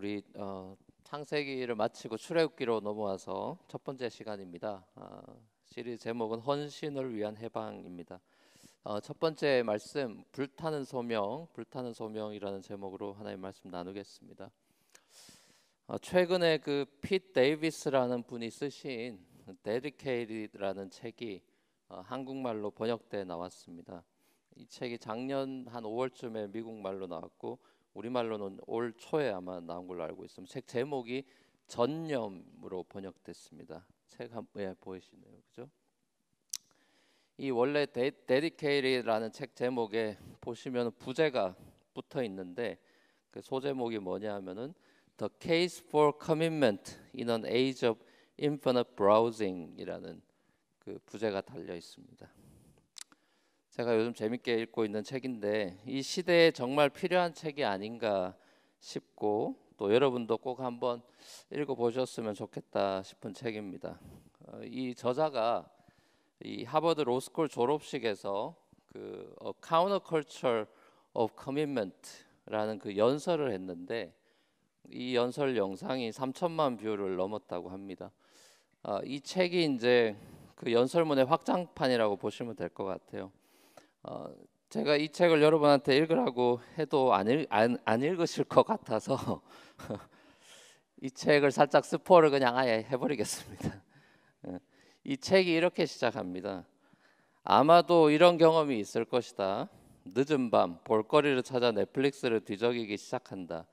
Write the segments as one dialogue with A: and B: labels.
A: 우리 어, 창세기를 마치고 출애굽기로 넘어와서 첫 번째 시간입니다. 어, 시리즈 제목은 헌신을 위한 해방입니다. 어, 첫 번째 말씀 불타는 소명, 불타는 소명이라는 제목으로 하나님 말씀 나누겠습니다. 어, 최근에 그 핏 데이비스라는 분이 쓰신 데드케이라는 책이 어, 한국말로 번역돼 나왔습니다. 이 책이 작년 한 5월쯤에 미국말로 나왔고 우리말로는 올 초에 아마 나온 걸로 알고 있습니다. 책 제목이 전념으로 번역됐습니다. 책 한, 예, 보이시네요. 그죠? 이 원래 데, 디케이리라는책 제목에 보시면 부제가 붙어 있는데 그 소제목이 뭐냐 면은 The Case for Commitment in an Age of Infinite Browsing이라는 그 부제가 달려 있습니다. 제가 요즘 재밌게 읽고 있는 책인데 이 시대에 정말 필요한 책이 아닌가 싶고 또 여러분도 꼭 한번 읽어 보셨으면 좋겠다 싶은 책입니다. 어, 이 저자가 이 하버드 로스쿨 졸업식에서 그 카운터 컬처 오브 커밋먼트라는 그 연설을 했는데 이 연설 영상이 3천만 뷰를 넘었다고 합니다. 어, 이 책이 이제 그 연설문의 확장판이라고 보시면 될 것 같아요. 어, 제가 이 책을 여러분한테 읽으라고 해도 안, 읽, 안, 안 읽으실 것 같아서 이 책을 살짝 스포를 그냥 아예 해버리겠습니다. 예. 이 책이 이렇게 시작합니다. 아마도 이런 경험이 있을 것이다. 늦은 밤 볼거리를 찾아 넷플릭스를 뒤적이기 시작한다.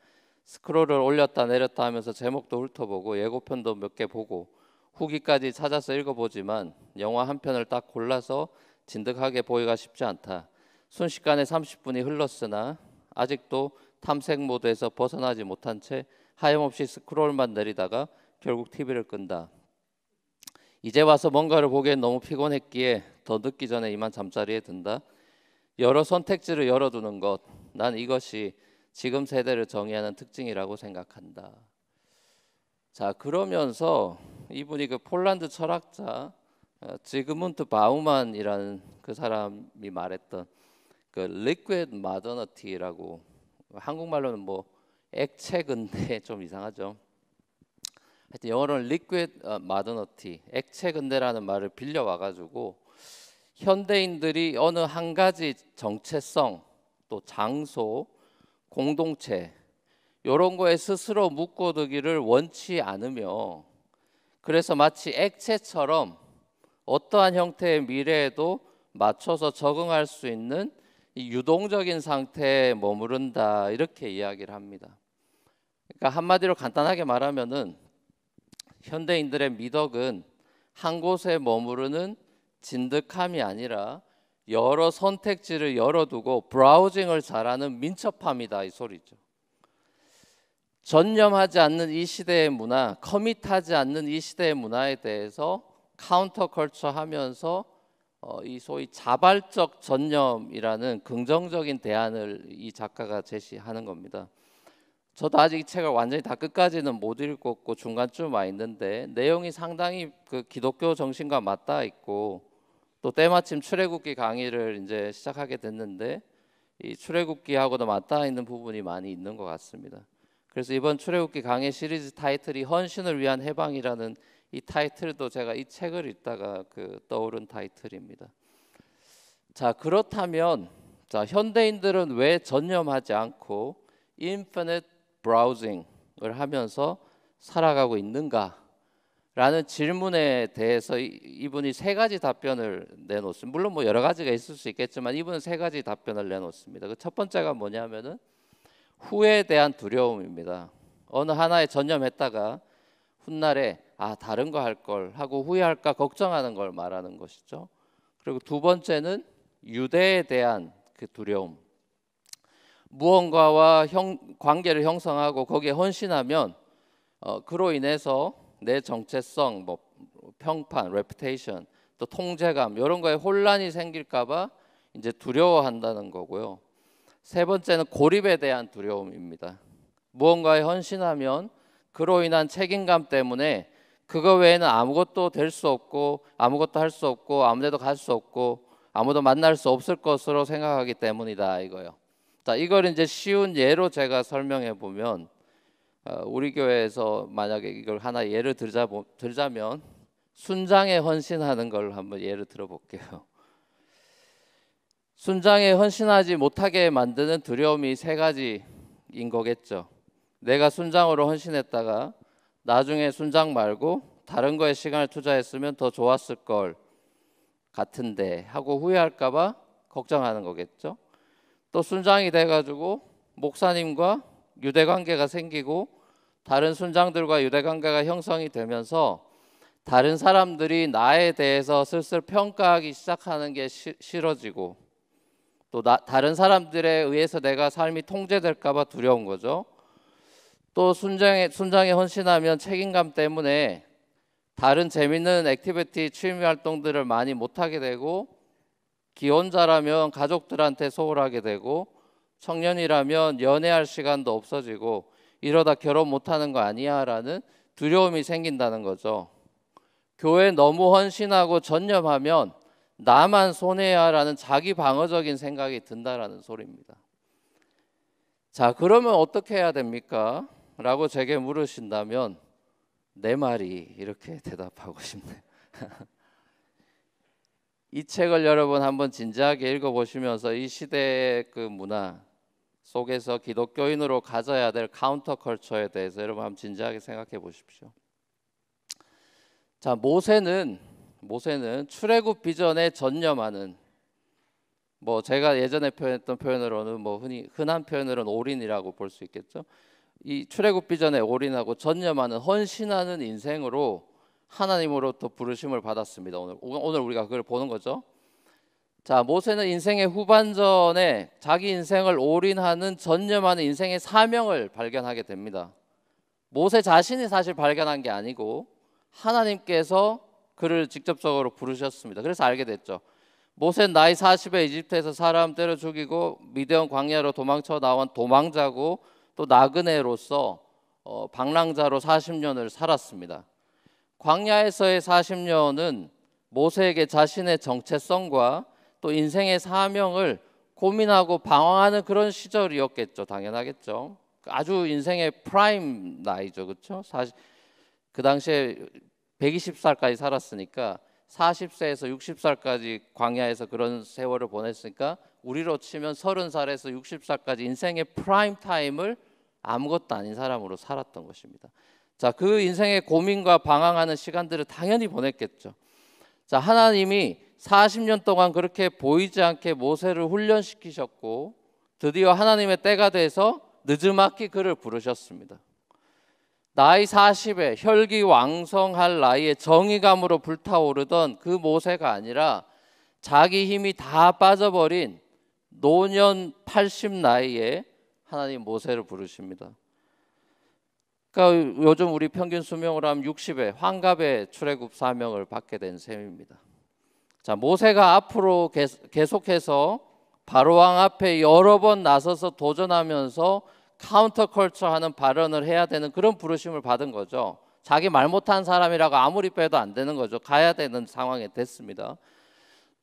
A: 스크롤을 올렸다 내렸다 하면서 제목도 훑어보고 예고편도 몇 개 보고 후기까지 찾아서 읽어보지만 영화 한 편을 딱 골라서 진득하게 보기가 쉽지 않다. 순식간에 30분이 흘렀으나 아직도 탐색 모드에서 벗어나지 못한 채 하염없이 스크롤만 내리다가 결국 TV를 끈다. 이제 와서 뭔가를 보기엔 너무 피곤했기에 더 늦기 전에 이만 잠자리에 든다. 여러 선택지를 열어두는 것. 난 이것이 지금 세대를 정의하는 특징이라고 생각한다. 자, 그러면서 이분이 그 폴란드 철학자 어, 지금은또 바우만이라는 그 사람이 말했던 그 liquid modernity라고 한국말로는 뭐 액체근대 좀 이상하죠. 하여튼 영어로는 liquid 어, modernity 액체근대라는 말을 빌려 와가지고 현대인들이 어느 한 가지 정체성 또 장소 공동체 이런 거에 스스로 묶어두기를 원치 않으며 그래서 마치 액체처럼 어떠한 형태의 미래에도 맞춰서 적응할 수 있는 유동적인 상태에 머무른다 이렇게 이야기를 합니다. 그러니까 한마디로 간단하게 말하면은 현대인들의 미덕은 한 곳에 머무르는 진득함이 아니라 여러 선택지를 열어두고 브라우징을 잘하는 민첩함이다 이 소리죠. 전념하지 않는 이 시대의 문화, 커밋하지 않는 이 시대의 문화에 대해서 카운터 컬처 하면서 어, 이 소위 자발적 전념이라는 긍정적인 대안을 이 작가가 제시하는 겁니다. 저도 아직 이 책을 완전히 다 끝까지는 못 읽었고 중간쯤 와 있는데 내용이 상당히 그 기독교 정신과 맞닿아 있고 또 때마침 출애굽기 강의를 이제 시작하게 됐는데 이 출애굽기하고도 맞닿아 있는 부분이 많이 있는 것 같습니다. 그래서 이번 출애굽기 강의 시리즈 타이틀이 헌신을 위한 해방이라는 이 타이틀도 제가 이 책을 읽다가 그 떠오른 타이틀입니다. 자, 그렇다면 자, 현대인들은 왜 전념하지 않고 인터넷 브라우징을 하면서 살아가고 있는가? 라는 질문에 대해서 이분이 세 가지 답변을 내놓습니다. 물론 뭐 여러 가지가 있을 수 있겠지만 이분은 세 가지 답변을 내놓습니다. 그 첫 번째가 뭐냐면은 후회에 대한 두려움입니다. 어느 하나에 전념했다가 훗날에 아 다른 거 할 걸 하고 후회할까 걱정하는 걸 말하는 것이죠. 그리고 두 번째는 유대에 대한 그 두려움. 무언가와 형, 관계를 형성하고 거기에 헌신하면 어, 그로 인해서 내 정체성, 뭐 평판, 레피테이션, 또 통제감 이런 거에 혼란이 생길까봐 이제 두려워한다는 거고요. 세 번째는 고립에 대한 두려움입니다. 무언가에 헌신하면 그로 인한 책임감 때문에 그거 외에는 아무것도 될 수 없고 아무것도 할 수 없고 아무데도 갈 수 없고 아무도 만날 수 없을 것으로 생각하기 때문이다 이거요. 자 이걸 이제 쉬운 예로 제가 설명해 보면 어, 우리 교회에서 만약에 이걸 하나 예를 들자 들자면 순장에 헌신하는 걸 한번 예를 들어볼게요. 순장에 헌신하지 못하게 만드는 두려움이 세 가지인 거겠죠. 내가 순장으로 헌신했다가 나중에 순장 말고 다른 거에 시간을 투자했으면 더 좋았을 걸 같은데 하고 후회할까봐 걱정하는 거겠죠. 또 순장이 돼가지고 목사님과 유대 관계가 생기고 다른 순장들과 유대 관계가 형성이 되면서 다른 사람들이 나에 대해서 슬슬 평가하기 시작하는 게 시, 싫어지고 또 나, 다른 사람들에 의해서 내가 삶이 통제될까봐 두려운 거죠. 또 순장에, 순장에 헌신하면 책임감 때문에 다른 재밌는 액티비티 취미 활동들을 많이 못하게 되고 기혼자라면 가족들한테 소홀하게 되고 청년이라면 연애할 시간도 없어지고 이러다 결혼 못하는 거 아니야라는 두려움이 생긴다는 거죠. 교회 너무 헌신하고 전념하면 나만 손해야라는 자기 방어적인 생각이 든다라는 소리입니다. 자, 그러면 어떻게 해야 됩니까? 라고 제게 물으신다면 내 말이 이렇게 대답하고 싶네요. 이 책을 여러분 한번 진지하게 읽어보시면서 이 시대의 그 문화 속에서 기독교인으로 가져야 될 카운터컬처에 대해서 여러분 한번 진지하게 생각해 보십시오. 자 모세는 모세는 출애굽 비전에 전념하는 뭐 제가 예전에 표현했던 표현으로는 뭐 흔히 흔한 표현으로는 올인이라고 볼 수 있겠죠. 이 출애굽 기 전에 올인하고 전념하는 헌신하는 인생으로 하나님으로부터 부르심을 받았습니다. 오늘 오늘 우리가 그걸 보는 거죠. 자, 모세는 인생의 후반전에 자기 인생을 올인하는 전념하는 인생의 사명을 발견하게 됩니다. 모세 자신이 사실 발견한 게 아니고 하나님께서 그를 직접적으로 부르셨습니다. 그래서 알게 됐죠. 모세는 나이 40에 이집트에서 사람 때려 죽이고 미대원 광야로 도망쳐 나온 도망자고 또 나그네로서 어, 방랑자로 40년을 살았습니다. 광야에서의 40년은 모세에게 자신의 정체성과 또 인생의 사명을 고민하고 방황하는 그런 시절이었겠죠. 당연하겠죠. 그 아주 인생의 프라임 나이죠. 그렇죠? 그 당시에 120살까지 살았으니까 40세에서 60살까지 광야에서 그런 세월을 보냈으니까 우리로 치면 30살에서 60살까지 인생의 프라임 타임을 아무것도 아닌 사람으로 살았던 것입니다. 자, 그 인생의 고민과 방황하는 시간들을 당연히 보냈겠죠. 자, 하나님이 40년 동안 그렇게 보이지 않게 모세를 훈련시키셨고 드디어 하나님의 때가 돼서 느즈마키 그를 부르셨습니다. 나이 40에 혈기 왕성할 나이에 정의감으로 불타오르던 그 모세가 아니라 자기 힘이 다 빠져버린 노년 80 나이에 하나님 모세를 부르십니다. 그러니까 요즘 우리 평균 수명으 하면 60회 환갑에 출애굽 사명을 받게 된 셈입니다. 자, 모세가 앞으로 계속해서 바로왕 앞에 여러 번 나서서 도전하면서 카운터 컬처 하는 발언을 해야 되는 그런 부르심을 받은 거죠. 자기 말 못한 사람이라고 아무리 빼도 안 되는 거죠. 가야 되는 상황이 됐습니다.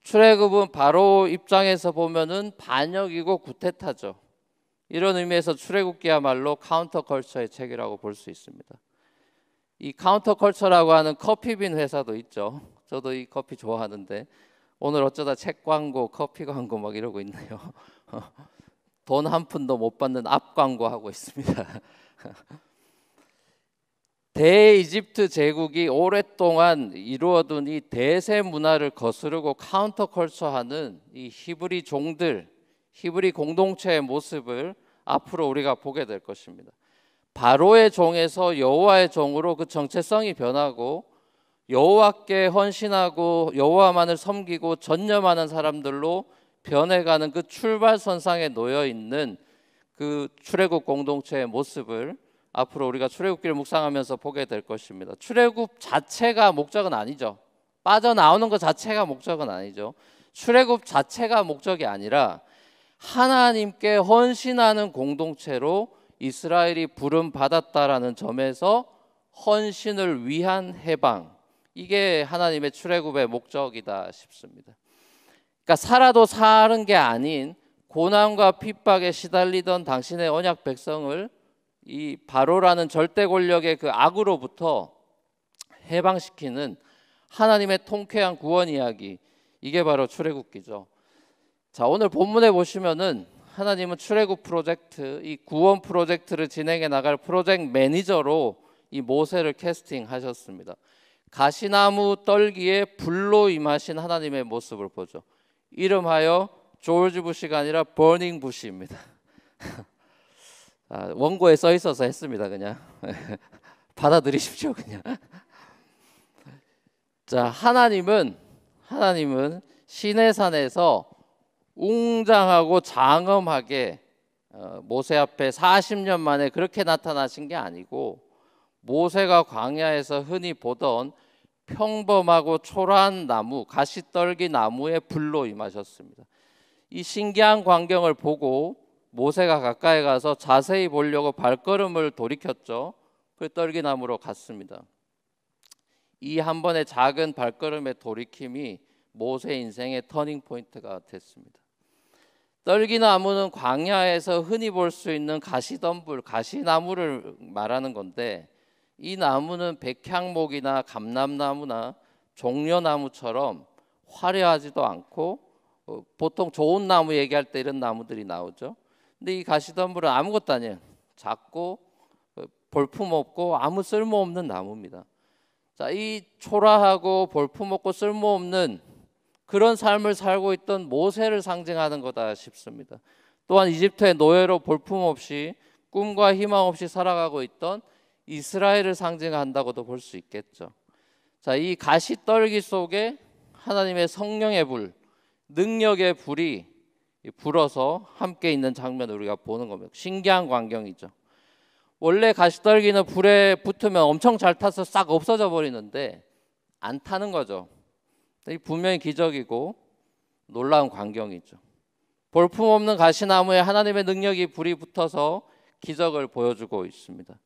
A: 출애굽은 바로 입장에서 보면은 반역이고 구태타죠. 이런 의미에서 출애굽기야말로 카운터 컬처의 책이라고 볼 수 있습니다. 이 카운터 컬처라고 하는 커피빈 회사도 있죠. 저도 이 커피 좋아하는데 오늘 어쩌다 책 광고, 커피 광고 막 이러고 있네요. 돈 한 푼도 못 받는 앞 광고 하고 있습니다. 대이집트 제국이 오랫동안 이루어둔 이 대세 문화를 거스르고 카운터 컬처하는 이 히브리 종들 히브리 공동체의 모습을 앞으로 우리가 보게 될 것입니다. 바로의 종에서 여호와의 종으로 그 정체성이 변하고 여호와께 헌신하고 여호와만을 섬기고 전념하는 사람들로 변해가는 그 출발선상에 놓여 있는 그 출애굽 공동체의 모습을 앞으로 우리가 출애굽기를 묵상하면서 보게 될 것입니다. 출애굽 자체가 목적은 아니죠. 빠져나오는 것 자체가 목적은 아니죠. 출애굽 자체가 목적이 아니라 하나님께 헌신하는 공동체로 이스라엘이 부름 받았다라는 점에서 헌신을 위한 해방 이게 하나님의 출애굽의 목적이다 싶습니다. 그러니까 살아도 사는 게 아닌 고난과 핍박에 시달리던 당신의 언약 백성을 이 바로라는 절대 권력의 그 악으로부터 해방시키는 하나님의 통쾌한 구원 이야기 이게 바로 출애굽기죠. 자, 오늘 본문에 보시면은 하나님은 출애굽 프로젝트, 이 구원 프로젝트를 진행해 나갈 프로젝트 매니저로 이 모세를 캐스팅하셨습니다. 가시나무 떨기에 불로 임하신 하나님의 모습을 보죠. 이름하여 조지 부시가 아니라 버닝 부시입니다. 아, 원고에 써 있어서 했습니다. 그냥 받아들이십시오. 그냥. 자 하나님은 하나님은 시내산에서 웅장하고 장엄하게 어, 모세 앞에 40년 만에 그렇게 나타나신 게 아니고 모세가 광야에서 흔히 보던 평범하고 초라한 나무, 가시떨기 나무에 불로 임하셨습니다. 이 신기한 광경을 보고 모세가 가까이 가서 자세히 보려고 발걸음을 돌이켰죠. 그 떨기 나무로 갔습니다. 이 한 번의 작은 발걸음의 돌이킴이 모세 인생의 터닝 포인트가 됐습니다. 떨기나무는 광야에서 흔히 볼 수 있는 가시덤불, 가시나무를 말하는 건데 이 나무는 백향목이나 감람나무나 종려나무처럼 화려하지도 않고 어, 보통 좋은 나무 얘기할 때 이런 나무들이 나오죠. 근데 이 가시덤불은 아무것도 아니에요. 작고 어, 볼품없고 아무 쓸모없는 나무입니다. 자, 이 초라하고 볼품없고 쓸모없는 그런 삶을 살고 있던 모세를 상징하는 거다 싶습니다. 또한 이집트의 노예로 볼품없이 꿈과 희망 없이 살아가고 있던 이스라엘을 상징한다고도 볼 수 있겠죠. 자, 이 가시떨기 속에 하나님의 성령의 불, 능력의 불이 불어서 함께 있는 장면을 우리가 보는 겁니다. 신기한 광경이죠. 원래 가시떨기는 불에 붙으면 엄청 잘 타서 싹 없어져 버리는데 안 타는 거죠. 이 분명히 기적이고 놀라운 광경이죠. 볼품없는 가시나무에 하나님의 능력이 불이 붙어서 기적을 보여주고 있습니다.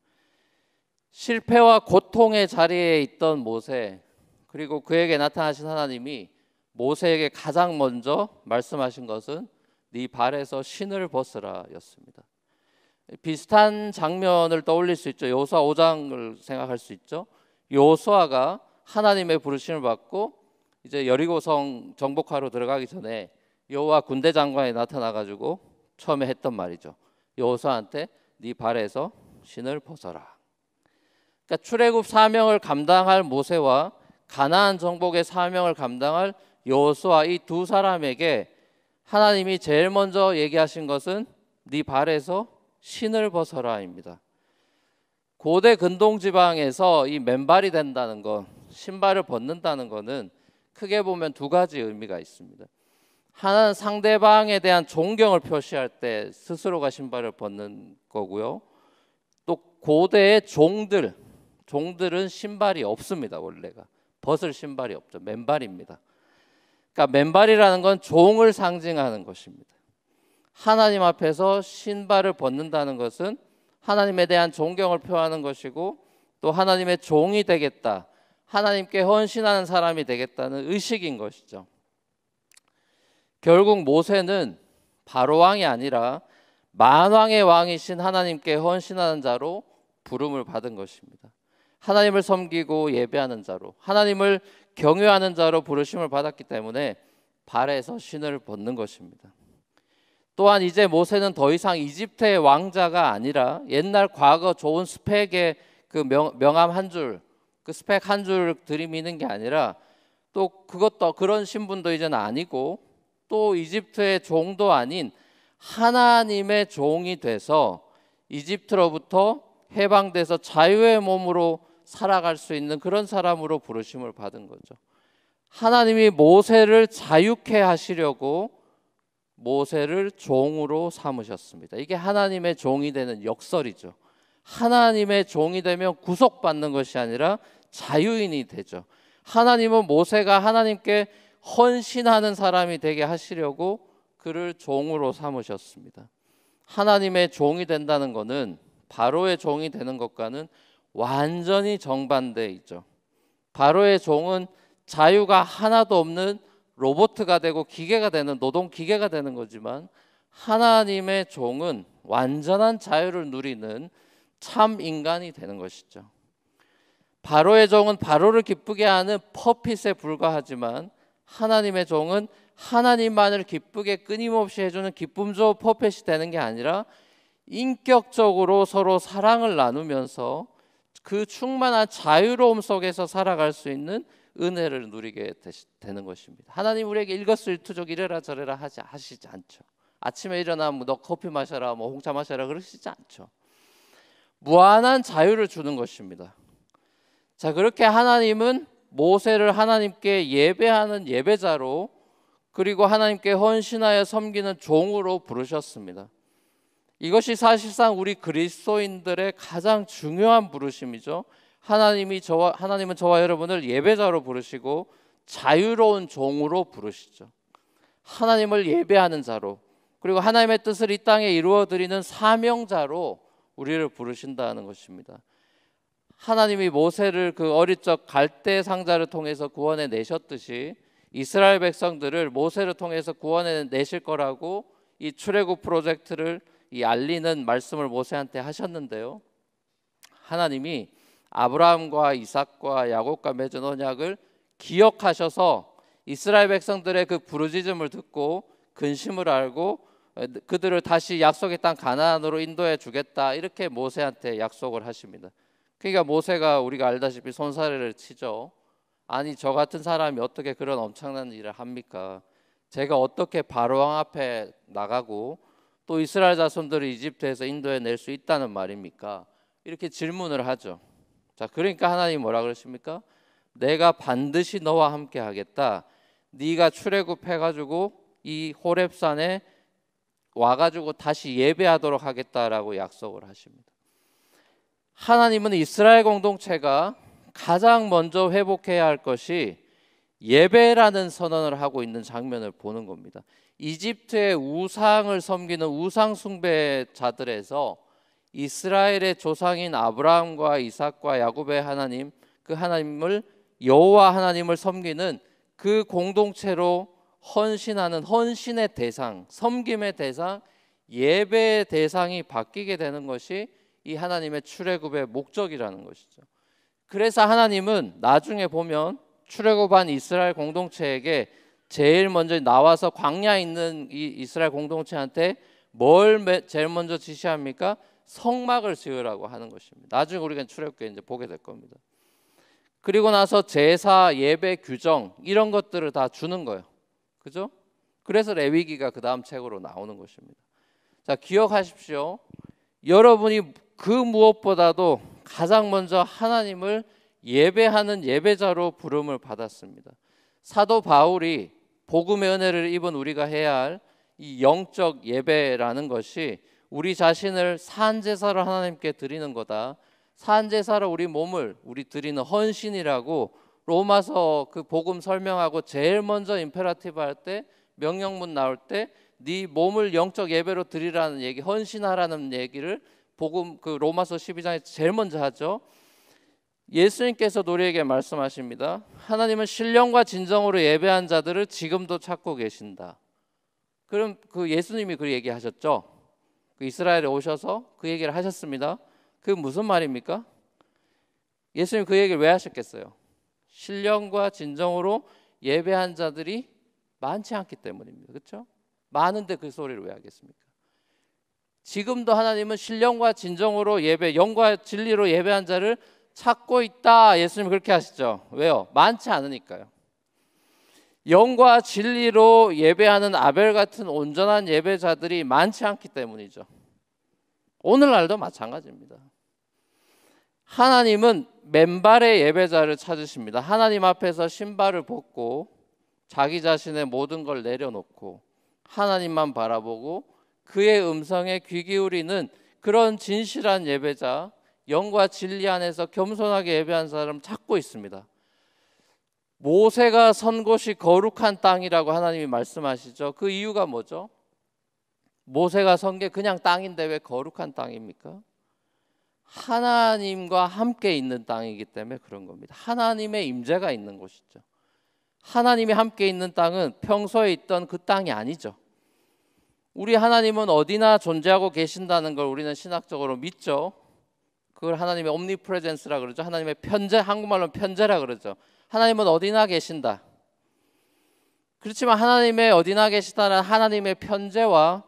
A: 실패와 고통의 자리에 있던 모세 그리고 그에게 나타나신 하나님이 모세에게 가장 먼저 말씀하신 것은 네 발에서 신을 벗으라였습니다. 비슷한 장면을 떠올릴 수 있죠. 요수아 5장을 생각할 수 있죠. 요수아가 하나님의 부르심을 받고 이제 여리고성 정복하러 들어가기 전에 여호와 군대 장관이 나타나 가지고 처음에 했던 말이죠. 여호수아한테 네 발에서 신을 벗어라. 그러니까 출애굽 사명을 감당할 모세와 가나안 정복의 사명을 감당할 여호수아 이 두 사람에게 하나님이 제일 먼저 얘기하신 것은 네 발에서 신을 벗어라입니다. 고대 근동 지방에서 이 맨발이 된다는 것, 신발을 벗는다는 것은 크게 보면 두 가지 의미가 있습니다. 하나는 상대방에 대한 존경을 표시할 때 스스로가 신발을 벗는 거고요. 또 고대의 종들, 종들은 신발이 없습니다. 원래가 벗을 신발이 없죠. 맨발입니다. 그러니까 맨발이라는 건 종을 상징하는 것입니다. 하나님 앞에서 신발을 벗는다는 것은 하나님에 대한 존경을 표하는 것이고 또 하나님의 종이 되겠다. 하나님께 헌신하는 사람이 되겠다는 의식인 것이죠. 결국 모세는 바로왕이 아니라 만왕의 왕이신 하나님께 헌신하는 자로 부름을 받은 것입니다. 하나님을 섬기고 예배하는 자로, 하나님을 경외하는 자로 부르심을 받았기 때문에 발에서 신을 벗는 것입니다. 또한 이제 모세는 더 이상 이집트의 왕자가 아니라 옛날 과거 좋은 스펙의 그 명, 명함 한줄 그 스펙 한 줄 들이미는 게 아니라 또 그것도 그런 신분도 이제는 아니고 또 이집트의 종도 아닌 하나님의 종이 돼서 이집트로부터 해방돼서 자유의 몸으로 살아갈 수 있는 그런 사람으로 부르심을 받은 거죠. 하나님이 모세를 자유케 하시려고 모세를 종으로 삼으셨습니다. 이게 하나님의 종이 되는 역설이죠. 하나님의 종이 되면 구속받는 것이 아니라 자유인이 되죠. 하나님은 모세가 하나님께 헌신하는 사람이 되게 하시려고 그를 종으로 삼으셨습니다. 하나님의 종이 된다는 것은 바로의 종이 되는 것과는 완전히 정반대 있죠. 바로의 종은 자유가 하나도 없는 로봇가 되고 기계가 되는 노동 기계가 되는 거지만 하나님의 종은 완전한 자유를 누리는 참 인간이 되는 것이죠. 바로의 종은 바로를 기쁘게 하는 퍼핏에 불과하지만 하나님의 종은 하나님만을 기쁘게 끊임없이 해주는 기쁨조 퍼펫이 되는 게 아니라 인격적으로 서로 사랑을 나누면서 그 충만한 자유로움 속에서 살아갈 수 있는 은혜를 누리게 되는 것입니다. 하나님 우리에게 일거수일투족 이래라 저래라 하지 하시지 않죠. 아침에 일어나 뭐너 커피 마셔라 뭐 홍차 마셔라 그러시지 않죠. 무한한 자유를 주는 것입니다. 자, 그렇게 하나님은 모세를 하나님께 예배하는 예배자로 그리고 하나님께 헌신하여 섬기는 종으로 부르셨습니다. 이것이 사실상 우리 그리스도인들의 가장 중요한 부르심이죠. 하나님이 저와 하나님은 저와 여러분을 예배자로 부르시고 자유로운 종으로 부르시죠. 하나님을 예배하는 자로 그리고 하나님의 뜻을 이 땅에 이루어 드리는 사명자로 우리를 부르신다는 것입니다. 하나님이 모세를 그 어릴 적 갈대 상자를 통해서 구원해 내셨듯이 이스라엘 백성들을 모세를 통해서 구원해 내실 거라고 이 출애굽 프로젝트를 이 알리는 말씀을 모세한테 하셨는데요. 하나님이 아브라함과 이삭과 야곱과 맺은 언약을 기억하셔서 이스라엘 백성들의 그 부르짖음을 듣고 근심을 알고 어, 그들을 다시 약속의 땅 가나안으로 인도해 주겠다 이렇게 모세한테 약속을 하십니다. 그러니까 모세가 우리가 알다시피 손사래를 치죠. 아니 저 같은 사람이 어떻게 그런 엄청난 일을 합니까? 제가 어떻게 바로왕 앞에 나가고 또 이스라엘 자손들을 이집트에서 인도해 낼 수 있다는 말입니까? 이렇게 질문을 하죠. 자, 그러니까 하나님 뭐라 그러십니까? 내가 반드시 너와 함께 하겠다. 네가 출애굽해 가지고 이 호렙산에 와가지고 다시 예배하도록 하겠다라고 약속을 하십니다. 하나님은 이스라엘 공동체가 가장 먼저 회복해야 할 것이 예배라는 선언을 하고 있는 장면을 보는 겁니다. 이집트의 우상을 섬기는 우상 숭배자들에서 이스라엘의 조상인 아브라함과 이삭과 야곱의 하나님 그 하나님을 여호와 하나님을 섬기는 그 공동체로 헌신하는 헌신의 대상, 섬김의 대상, 예배의 대상이 바뀌게 되는 것이 이 하나님의 출애굽의 목적이라는 것이죠. 그래서 하나님은 나중에 보면 출애굽한 이스라엘 공동체에게 제일 먼저 나와서 광야 있는 이 이스라엘 공동체한테 뭘 제일 먼저 지시합니까? 성막을 지으라고 하는 것입니다. 나중에 우리가 출애굽기 이제 보게 될 겁니다. 그리고 나서 제사, 예배 규정 이런 것들을 다 주는 거예요. 그죠? 그래서 레위기가 그 다음 책으로 나오는 것입니다. 자, 기억하십시오. 여러분이 그 무엇보다도 가장 먼저 하나님을 예배하는 예배자로 부름을 받았습니다. 사도 바울이 복음의 은혜를 입은 우리가 해야 할 이 영적 예배라는 것이 우리 자신을 산제사를 하나님께 드리는 거다. 산제사로 우리 몸을 우리 드리는 헌신이라고 로마서 그 복음 설명하고 제일 먼저 임페라티브 할 때 명령문 나올 때 네 몸을 영적 예배로 드리라는 얘기, 헌신하라는 얘기를 복음 그 로마서 12장에 제일 먼저 하죠. 예수님께서 우리에게 말씀하십니다. 하나님은 신령과 진정으로 예배한 자들을 지금도 찾고 계신다. 그럼 그 예수님이 그 얘기하셨죠. 그 이스라엘에 오셔서 그 얘기를 하셨습니다. 그 무슨 말입니까? 예수님 그 얘기를 왜 하셨겠어요? 신령과 진정으로 예배한 자들이 많지 않기 때문입니다. 그렇죠? 많은데 그 소리를 왜 하겠습니까? 지금도 하나님은 신령과 진정으로 예배, 영과 진리로 예배한 자를 찾고 있다. 예수님 그렇게 하시죠. 왜요? 많지 않으니까요. 영과 진리로 예배하는 아벨 같은 온전한 예배자들이 많지 않기 때문이죠. 오늘날도 마찬가지입니다. 하나님은 맨발의 예배자를 찾으십니다. 하나님 앞에서 신발을 벗고 자기 자신의 모든 걸 내려놓고 하나님만 바라보고 그의 음성에 귀 기울이는 그런 진실한 예배자, 영과 진리 안에서 겸손하게 예배한 사람 찾고 있습니다. 모세가 선 곳이 거룩한 땅이라고 하나님이 말씀하시죠. 그 이유가 뭐죠? 모세가 선 게 그냥 땅인데 왜 거룩한 땅입니까? 하나님과 함께 있는 땅이기 때문에 그런 겁니다. 하나님의 임재가 있는 곳이죠. 하나님이 함께 있는 땅은 평소에 있던 그 땅이 아니죠. 우리 하나님은 어디나 존재하고 계신다는 걸 우리는 신학적으로 믿죠. 그걸 하나님의 옴니프레젠스라 그러죠. 하나님의 편재, 한국말로 편재라 그러죠. 하나님은 어디나 계신다. 그렇지만 하나님의 어디나 계시다는 하나님의 편재와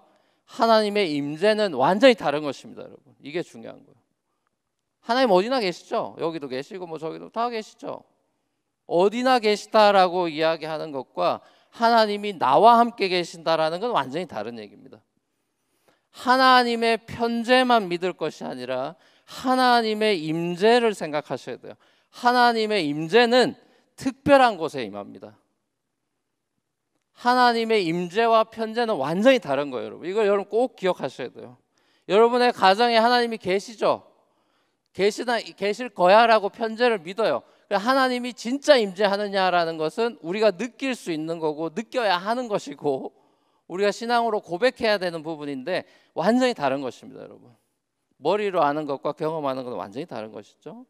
A: 하나님의 임재는 완전히 다른 것입니다, 여러분. 이게 중요한 거예요. 하나님 어디나 계시죠? 여기도 계시고 뭐 저기도 다 계시죠. 어디나 계시다라고 이야기하는 것과 하나님이 나와 함께 계신다라는 건 완전히 다른 얘기입니다. 하나님의 편재만 믿을 것이 아니라 하나님의 임재를 생각하셔야 돼요. 하나님의 임재는 특별한 곳에 임합니다. 하나님의 임재와 편재는 완전히 다른 거예요, 여러분. 이걸 여러분 꼭 기억하셔야 돼요. 여러분의 가정에 하나님이 계시죠? 계시나 계실 거야라고 편제를 믿어요. 그러니까 하나님이 진짜 임재하느냐라는 것은 우리가 느낄 수 있는 거고 느껴야 하는 것이고 우리가 신앙으로 고백해야 되는 부분인데 완전히 다른 것입니다, 여러분. 머리로 아는 것과 경험하는 건 완전히 다른 것이죠.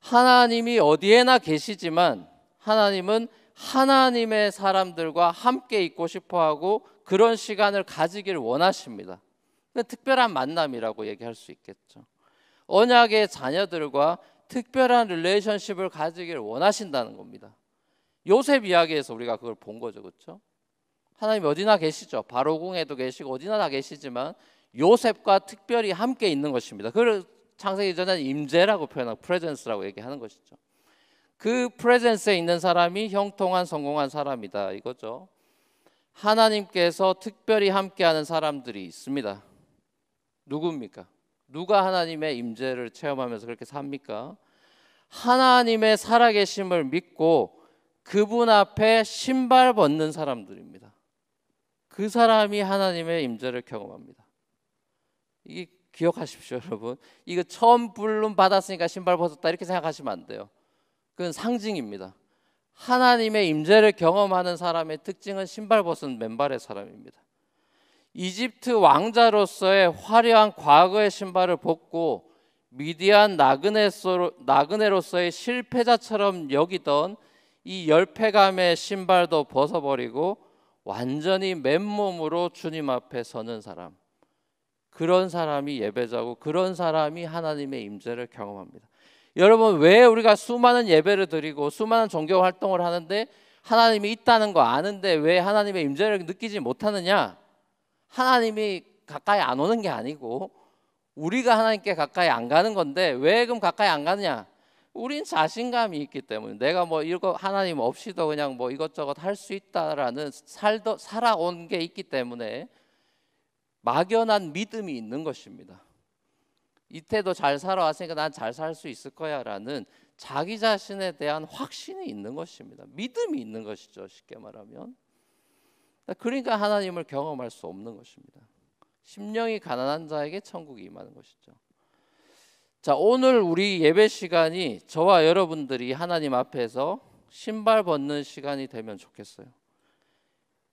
A: 하나님이 어디에나 계시지만 하나님은 하나님의 사람들과 함께 있고 싶어 하고 그런 시간을 가지길 원하십니다. 특별한 만남이라고 얘기할 수 있겠죠. 언약의 자녀들과 특별한 릴레이션십을 가지길 원하신다는 겁니다. 요셉 이야기에서 우리가 그걸 본 거죠. 그렇죠? 하나님 어디나 계시죠. 바로궁에도 계시고 어디나 다 계시지만 요셉과 특별히 함께 있는 것입니다. 그걸 창세기 전에 임재라고 표현하고 프레젠스라고 얘기하는 것이죠. 그 프레젠스에 있는 사람이 형통한 성공한 사람이다 이거죠. 하나님께서 특별히 함께하는 사람들이 있습니다. 누굽니까? 누가 하나님의 임재를 체험하면서 그렇게 삽니까? 하나님의 살아계심을 믿고 그분 앞에 신발 벗는 사람들입니다. 그 사람이 하나님의 임재를 경험합니다. 이게 기억하십시오, 여러분. 이거 처음 불름 받았으니까 신발 벗었다 이렇게 생각하시면 안 돼요. 그건 상징입니다. 하나님의 임재를 경험하는 사람의 특징은 신발 벗은 맨발의 사람입니다. 이집트 왕자로서의 화려한 과거의 신발을 벗고 미디안 나그네로서의 실패자처럼 여기던 이 열패감의 신발도 벗어버리고 완전히 맨몸으로 주님 앞에 서는 사람. 그런 사람이 예배자고 그런 사람이 하나님의 임재를 경험합니다. 여러분 왜 우리가 수많은 예배를 드리고 수많은 종교 활동을 하는데 하나님이 있다는 거 아는데 왜 하나님의 임재를 느끼지 못하느냐? 하나님이 가까이 안 오는 게 아니고 우리가 하나님께 가까이 안 가는 건데 왜 그럼 가까이 안 가느냐? 우린 자신감이 있기 때문에 내가 뭐 이거 하나님 없이도 그냥 뭐 이것저것 할 수 있다라는 살도 살아온 게 있기 때문에 막연한 믿음이 있는 것입니다. 이태도잘 살아왔으니까 난 잘 살 수 있을 거야라는 자기 자신에 대한 확신이 있는 것입니다. 믿음이 있는 것이죠. 쉽게 말하면 그러니까 하나님을 경험할 수 없는 것입니다. 심령이 가난한 자에게 천국이 임하는 것이죠. 자, 오늘 우리 예배 시간이 저와 여러분들이 하나님 앞에서 신발 벗는 시간이 되면 좋겠어요.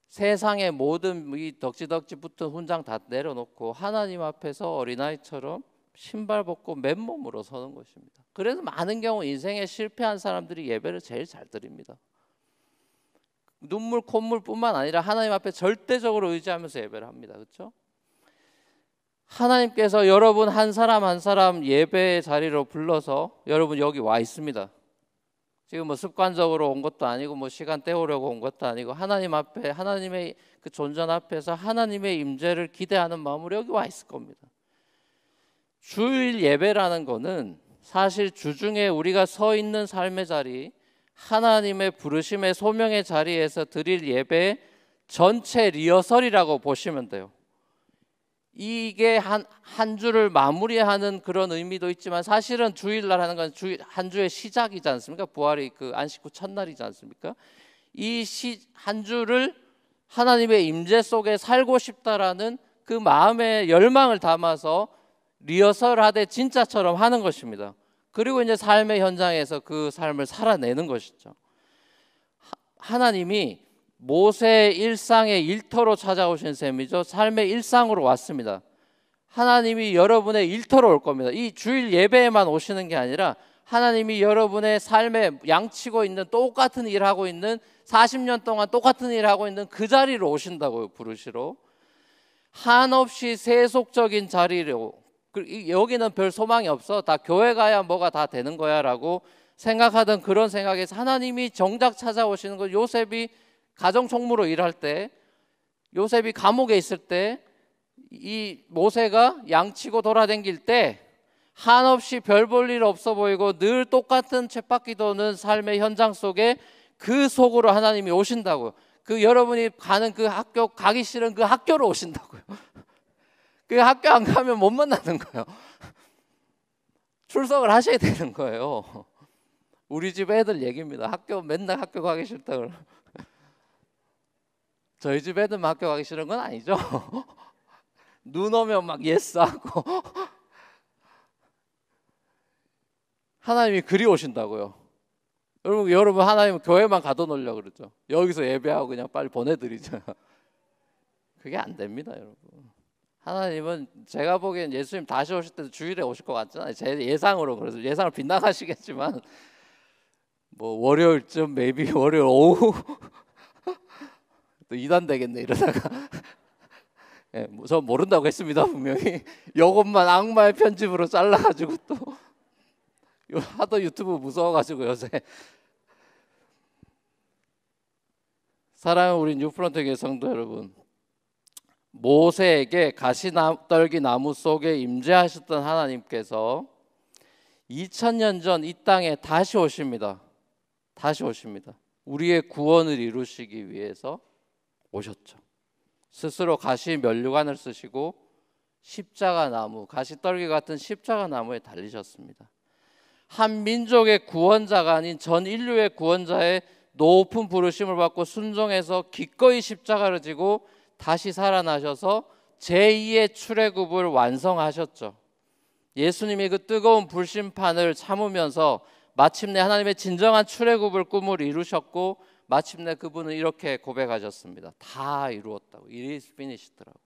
A: 세상의 모든 이 덕지덕지 붙은 훈장 다 내려놓고 하나님 앞에서 어린아이처럼 신발 벗고 맨몸으로 서는 것입니다. 그래서 많은 경우 인생에 실패한 사람들이 예배를 제일 잘 드립니다. 눈물 콧물뿐만 아니라 하나님 앞에 절대적으로 의지하면서 예배를 합니다. 그렇죠? 하나님께서 여러분 한 사람 한 사람 예배의 자리로 불러서 여러분 여기 와 있습니다. 지금 뭐 습관적으로 온 것도 아니고 뭐 시간 때우려고 온 것도 아니고 하나님 앞에 하나님의 그 존전 앞에서 하나님의 임재를 기대하는 마음으로 여기 와 있을 겁니다. 주일 예배라는 거는 사실 주중에 우리가 서 있는 삶의 자리 하나님의 부르심의 소명의 자리에서 드릴 예배 전체 리허설이라고 보시면 돼요. 이게 한, 한 주를 마무리하는 그런 의미도 있지만 사실은 주일날 하는 건 한 주의 시작이지 않습니까? 부활이 그 안식구 첫날이지 않습니까? 이 한 주를 하나님의 임재 속에 살고 싶다라는 그 마음의 열망을 담아서 리허설하되 진짜처럼 하는 것입니다. 그리고 이제 삶의 현장에서 그 삶을 살아내는 것이죠. 하나님이 모세의 일상의 일터로 찾아오신 셈이죠. 삶의 일상으로 왔습니다. 하나님이 여러분의 일터로 올 겁니다. 이 주일 예배에만 오시는 게 아니라 하나님이 여러분의 삶에 양치고 있는 똑같은 일하고 있는 40년 동안 똑같은 일하고 있는 그 자리로 오신다고 부르시로. 한없이 세속적인 자리로 그, 여기는 별 소망이 없어. 다 교회 가야 뭐가 다 되는 거야라고 생각하던 그런 생각에 서 하나님이 정작 찾아오시는 거 요셉이 가정 총무로 일할 때 요셉이 감옥에 있을 때 이 모세가 양치고 돌아댕길 때 한없이 별 볼 일 없어 보이고 늘 똑같은 쳇바퀴 도는 삶의 현장 속에 그 속으로 하나님이 오신다고요. 그 여러분이 가는 그 학교 가기 싫은 그 학교로 오신다고요. 그 학교 안 가면 못 만나는 거예요. 출석을 하셔야 되는 거예요. 우리 집 애들 얘기입니다. 학교 맨날 학교 가기 싫다 고 저희 집 애들 학교 가기 싫은 건 아니죠. 눈 오면 막 예스하고 하나님이 그리 오신다고요. 여러분 여러분 하나님 교회만 가둬놓으려 그러죠. 여기서 예배하고 그냥 빨리 보내드리죠. 그게 안 됩니다, 여러분. 하나님은 제가 보기엔 예수님 다시 오실 때도 주일에 오실 것 같잖아요. 제 예상으로 그래서 예상을 빗나가시겠지만 뭐 월요일쯤 maybe 월요일 오후 또 이단 되겠네 이러다가 예, 네, 뭐 저 모른다고 했습니다 분명히 이것만 악마의 편집으로 잘라가지고 또 하도 유튜브 무서워가지고 요새 사랑하는 우리 뉴프런트 교 성도 여러분 모세에게 가시떨기 나무 속에 임재하셨던 하나님께서 2000년 전 이 땅에 다시 오십니다. 다시 오십니다. 우리의 구원을 이루시기 위해서 오셨죠. 스스로 가시 면류관을 쓰시고 십자가 나무, 가시떨기 같은 십자가 나무에 달리셨습니다. 한 민족의 구원자가 아닌 전 인류의 구원자의 높은 부르심을 받고 순종해서 기꺼이 십자가를 지고 다시 살아나셔서 제2의 출애굽을 완성하셨죠. 예수님이 그 뜨거운 불심판을 참으면서 마침내 하나님의 진정한 출애굽을 꿈을 이루셨고 마침내 그분은 이렇게 고백하셨습니다. 다 이루었다고. It is finished.라고.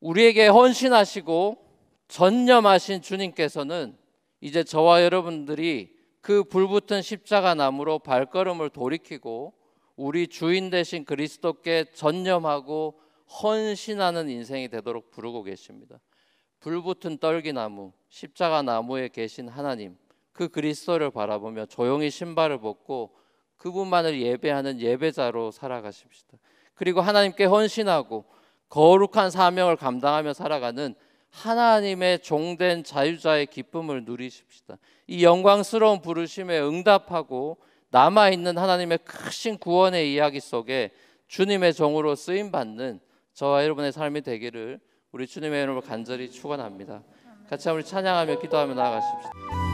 A: 우리에게 헌신하시고 전념하신 주님께서는 이제 저와 여러분들이 그 불붙은 십자가 나무로 발걸음을 돌이키고 우리 주인 대신 그리스도께 전념하고 헌신하는 인생이 되도록 부르고 계십니다. 불붙은 떨기나무, 십자가 나무에 계신 하나님, 그 그리스도를 바라보며 조용히 신발을 벗고 그분만을 예배하는 예배자로 살아가십시다. 그리고 하나님께 헌신하고 거룩한 사명을 감당하며 살아가는 하나님의 종된 자유자의 기쁨을 누리십시다. 이 영광스러운 부르심에 응답하고 남아 있는 하나님의 크신 구원의 이야기 속에 주님의 종으로 쓰임 받는 저와 여러분의 삶이 되기를 우리 주님의 이름으로 간절히 축원합니다. 같이 우리 찬양하며 기도하며 나아가십시오.